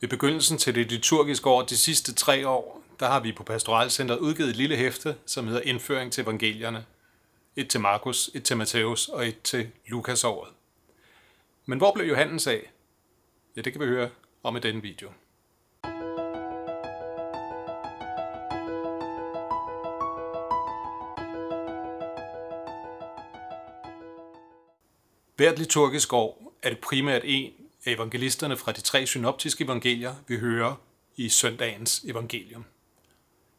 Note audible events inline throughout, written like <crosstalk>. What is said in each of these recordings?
Ved begyndelsen til det liturgiske år de sidste tre år, der har vi på Pastoralcentret udgivet et lille hæfte, som hedder Indføring til Evangelierne. Et til Markus, et til Matthæus og et til Lukas året. Men hvor blev Johannes af? Ja, det kan vi høre om i denne video. Hvert liturgisk år er det primært en af evangelisterne fra de tre synoptiske evangelier, vi hører i søndagens evangelium.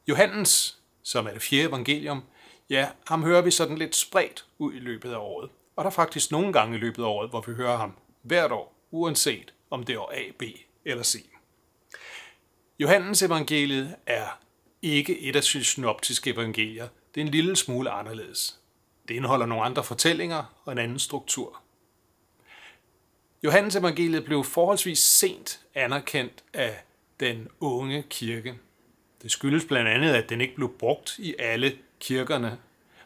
Johannes, som er det fjerde evangelium, ja, ham hører vi sådan lidt spredt ud i løbet af året. Og der er faktisk nogle gange i løbet af året, hvor vi hører ham hvert år, uanset om det er A, B eller C. Johannes evangeliet er ikke et af de synoptiske evangelier. Det er en lille smule anderledes. Det indeholder nogle andre fortællinger og en anden struktur. Johannes evangeliet blev forholdsvis sent anerkendt af den unge kirke. Det skyldes blandt andet, at den ikke blev brugt i alle kirkerne,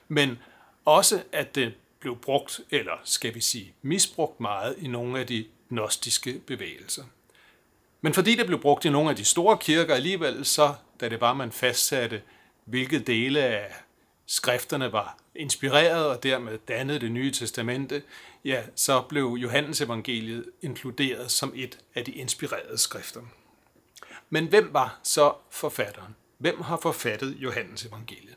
men også at den blev brugt, eller skal vi sige misbrugt meget i nogle af de gnostiske bevægelser. Men fordi det blev brugt i nogle af de store kirker alligevel, så da det var, man fastsatte, hvilke dele af skrifterne var inspirerede og dermed dannede det nye testamente, ja, så blev Johannes evangeliet inkluderet som et af de inspirerede skrifter. Men hvem var så forfatteren? Hvem har forfattet Johannes evangeliet?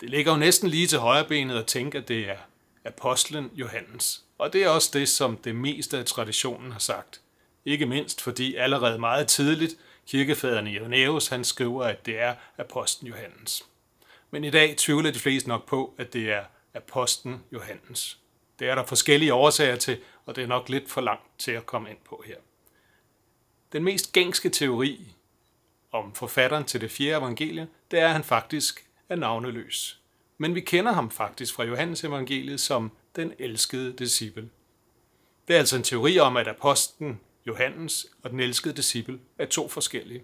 Det ligger jo næsten lige til højrebenet at tænke, at det er apostlen Johannes. Og det er også det, som det meste af traditionen har sagt. Ikke mindst fordi allerede meget tidligt kirkefaderne Johannes han skriver, at det er apostlen Johannes men i dag tvivler de fleste nok på, at det er apostlen Johannes. Det er der forskellige årsager til, og det er nok lidt for langt til at komme ind på her. Den mest gængske teori om forfatteren til det fjerde evangelie, det er, at han faktisk er navneløs. Men vi kender ham faktisk fra Johannes evangeliet som den elskede disciple. Det er altså en teori om, at apostlen Johannes og den elskede disciple er to forskellige.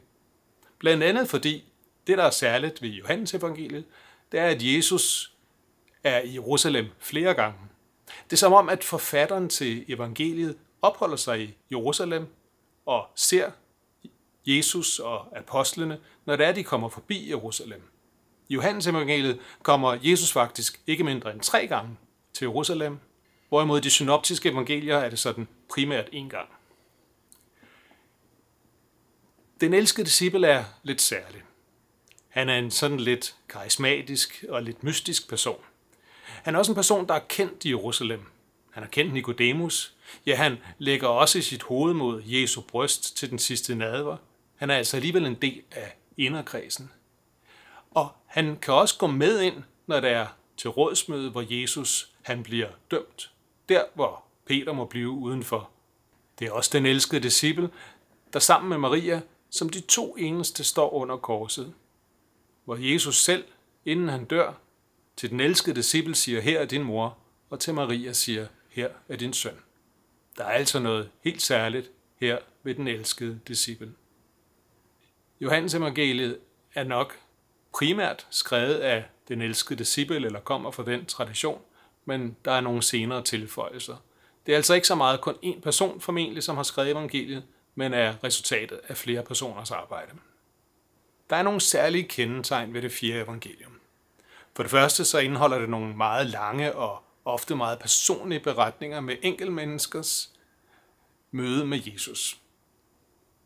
Blandt andet fordi det, der er særligt ved Johannes evangeliet, det er, at Jesus er i Jerusalem flere gange. Det er som om, at forfatteren til evangeliet opholder sig i Jerusalem og ser Jesus og apostlene, når det er, de kommer forbi Jerusalem. I Johannes evangeliet kommer Jesus faktisk ikke mindre end tre gange til Jerusalem, hvorimod de synoptiske evangelier er det sådan primært én gang. Den elskede disciple er lidt særlig. Han er en sådan lidt karismatisk og lidt mystisk person. Han er også en person, der er kendt i Jerusalem. Han har kendt Nikodemus. Ja, han lægger også i sit hoved mod Jesu bryst til den sidste nadver. Han er altså alligevel en del af inderkredsen. Og han kan også gå med ind, når der er til rådsmøde, hvor Jesus han bliver dømt. Der, hvor Peter må blive udenfor. Det er også den elskede disciple, der sammen med Maria, som de to eneste står under korset hvor Jesus selv, inden han dør, til den elskede disciple siger, her er din mor, og til Maria siger, her er din søn. Der er altså noget helt særligt her ved den elskede disciple. Johannes evangeliet er nok primært skrevet af den elskede disciple, eller kommer fra den tradition, men der er nogle senere tilføjelser. Det er altså ikke så meget kun én person formentlig, som har skrevet evangeliet, men er resultatet af flere personers arbejde. Der er nogle særlige kendetegn ved det fjerde evangelium. For det første så indeholder det nogle meget lange og ofte meget personlige beretninger med enkeltmenneskers møde med Jesus.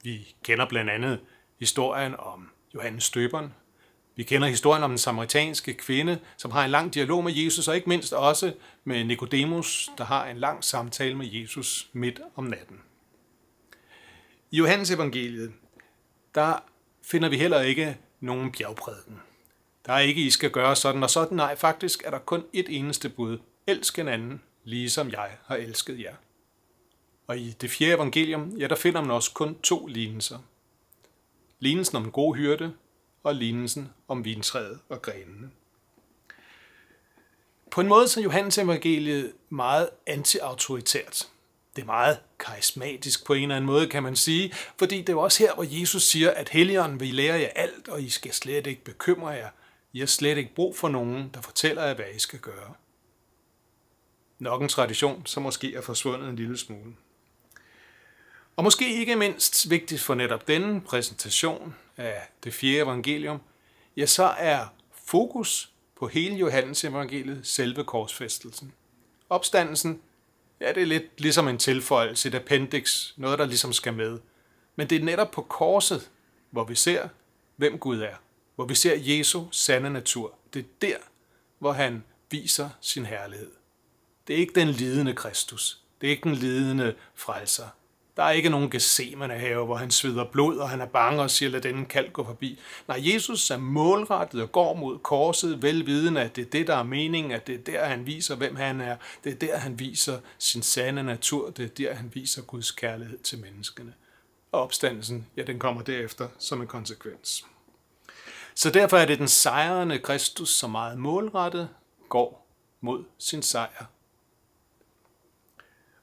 Vi kender blandt andet historien om Johannes Støberen. Vi kender historien om den samaritanske kvinde, som har en lang dialog med Jesus, og ikke mindst også med Nikodemus, der har en lang samtale med Jesus midt om natten. I Johannes evangeliet, der finder vi heller ikke nogen bjergprædiken. Der er ikke, I skal gøre sådan og sådan. Nej, faktisk er der kun et eneste bud. Elsk en anden, ligesom jeg har elsket jer. Og i det fjerde evangelium, ja, der finder man også kun to lignelser. Lignelsen om den gode hyrde, og lignelsen om vintræet og grenene. På en måde så Johannes evangeliet meget antiautoritært. Det er meget karismatisk på en eller anden måde, kan man sige, fordi det er også her, hvor Jesus siger, at Helligånden vil lære jer alt, og I skal slet ikke bekymre jer. I har slet ikke brug for nogen, der fortæller jer, hvad I skal gøre. Nok en tradition, som måske er forsvundet en lille smule. Og måske ikke mindst vigtigt for netop denne præsentation af det fjerde evangelium, ja, så er fokus på hele Johannes evangeliet selve korsfæstelsen. Opstandelsen ja, det er lidt ligesom en tilføjelse, et appendix, noget der ligesom skal med. Men det er netop på korset, hvor vi ser, hvem Gud er. Hvor vi ser Jesu sande natur. Det er der, hvor han viser sin herlighed. Det er ikke den lidende Kristus. Det er ikke den lidende frelser. Der er ikke nogen gesemende have, hvor han sveder blod, og han er bange og siger, lad denne kald gå forbi. Nej, Jesus er målrettet og går mod korset, velvidende, at det er det, der er meningen, at det er der, han viser, hvem han er. Det er der, han viser sin sande natur. Det er der, han viser Guds kærlighed til menneskene. Og opstandelsen, ja, den kommer derefter som en konsekvens. Så derfor er det den sejrende Kristus, som meget målrettet går mod sin sejr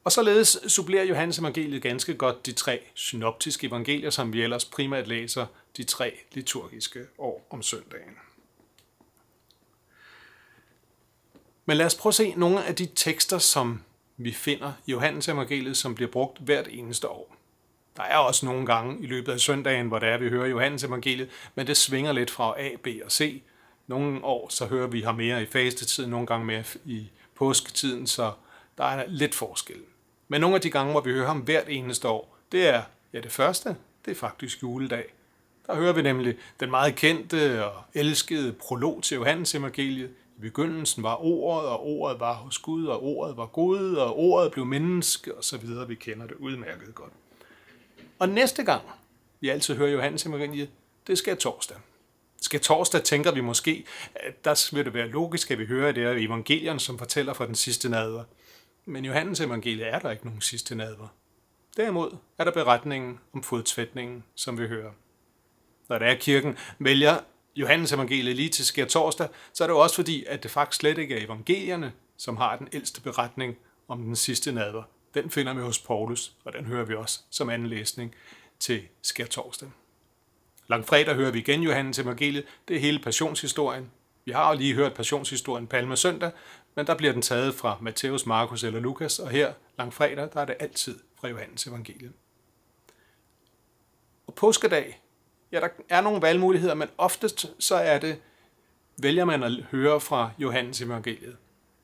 og således supplerer Johannes evangeliet ganske godt de tre synoptiske evangelier, som vi ellers primært læser de tre liturgiske år om søndagen. Men lad os prøve at se nogle af de tekster, som vi finder i Johannes evangeliet, som bliver brugt hvert eneste år. Der er også nogle gange i løbet af søndagen, hvor der er, vi hører Johannes evangeliet, men det svinger lidt fra A, B og C. Nogle år, så hører vi her mere i fastetiden, nogle gange mere i påsketiden, så der er lidt forskel. Men nogle af de gange, hvor vi hører ham hvert eneste år, det er, ja det første, det er faktisk juledag. Der hører vi nemlig den meget kendte og elskede prolog til Johannes evangeliet. I begyndelsen var ordet, og ordet var hos Gud, og ordet var Gud, og ordet blev menneske, og så videre. Vi kender det udmærket godt. Og næste gang, vi altid hører Johannes evangeliet, det skal torsdag. Skal torsdag tænker vi måske, at der vil det være logisk, at vi hører det her evangelierne, som fortæller fra den sidste nadver. Men Johannes evangelie er der ikke nogen sidste nadver. Derimod er der beretningen om fodtvætningen, som vi hører. Når det er kirken vælger Johannes evangelie lige til sker torsdag, så er det jo også fordi, at det faktisk slet ikke er evangelierne, som har den ældste beretning om den sidste nadver. Den finder vi hos Paulus, og den hører vi også som anden læsning til sker torsdag. Langfredag hører vi igen Johannes evangelie. Det er hele passionshistorien. Vi har jo lige hørt passionshistorien Palme søndag, men der bliver den taget fra Matthæus, Markus eller Lukas, og her langfredag, der er det altid fra Johannes evangeliet. Og påskedag, ja, der er nogle valgmuligheder, men oftest så er det, vælger man at høre fra Johannes evangeliet.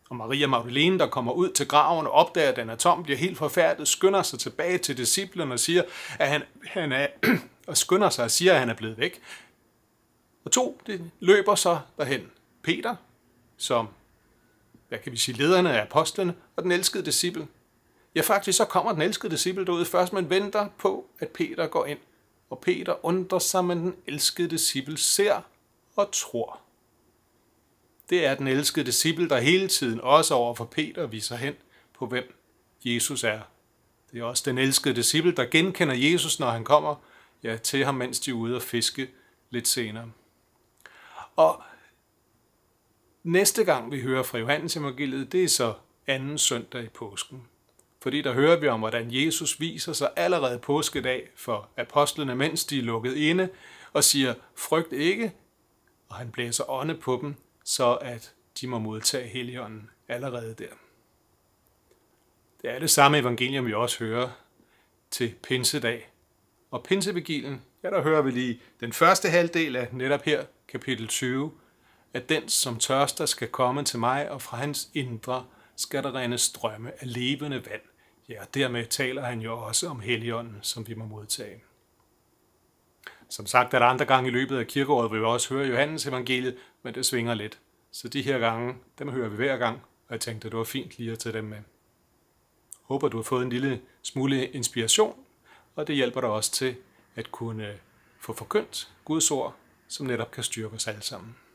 Og Maria Magdalene, der kommer ud til graven og opdager, at den er tom, bliver helt forfærdet, skynder sig tilbage til disciplen og siger, at han, han er, <clears throat> og skynder sig og siger, at han er blevet væk. Og to, det løber så derhen. Peter, som hvad kan vi sige, lederne af apostlene og den elskede disciple. Ja, faktisk så kommer den elskede disciple derude først, man venter på, at Peter går ind. Og Peter undrer sig, men den elskede disciple ser og tror. Det er den elskede disciple, der hele tiden også over for Peter viser hen på, hvem Jesus er. Det er også den elskede disciple, der genkender Jesus, når han kommer ja, til ham, mens de er ude og fiske lidt senere. Og Næste gang vi hører fra Johannes evangeliet, det er så anden søndag i påsken. Fordi der hører vi om, hvordan Jesus viser sig allerede påskedag for apostlene, mens de er lukket inde, og siger, frygt ikke, og han blæser ånde på dem, så at de må modtage heligånden allerede der. Det er det samme evangelium, vi også hører til pinsedag. Og pinsevigilen, ja, der hører vi lige den første halvdel af netop her, kapitel 20, at den, som tørster, skal komme til mig, og fra hans indre skal der rende strømme af levende vand. Ja, og dermed taler han jo også om heligånden, som vi må modtage. Som sagt er der andre gange i løbet af kirkeåret, hvor vi også hører Johannes evangeliet, men det svinger lidt. Så de her gange, dem hører vi hver gang, og jeg tænkte, at det var fint lige at tage dem med. Håber, du har fået en lille smule inspiration, og det hjælper dig også til at kunne få forkyndt Guds ord, som netop kan styrke os alle sammen.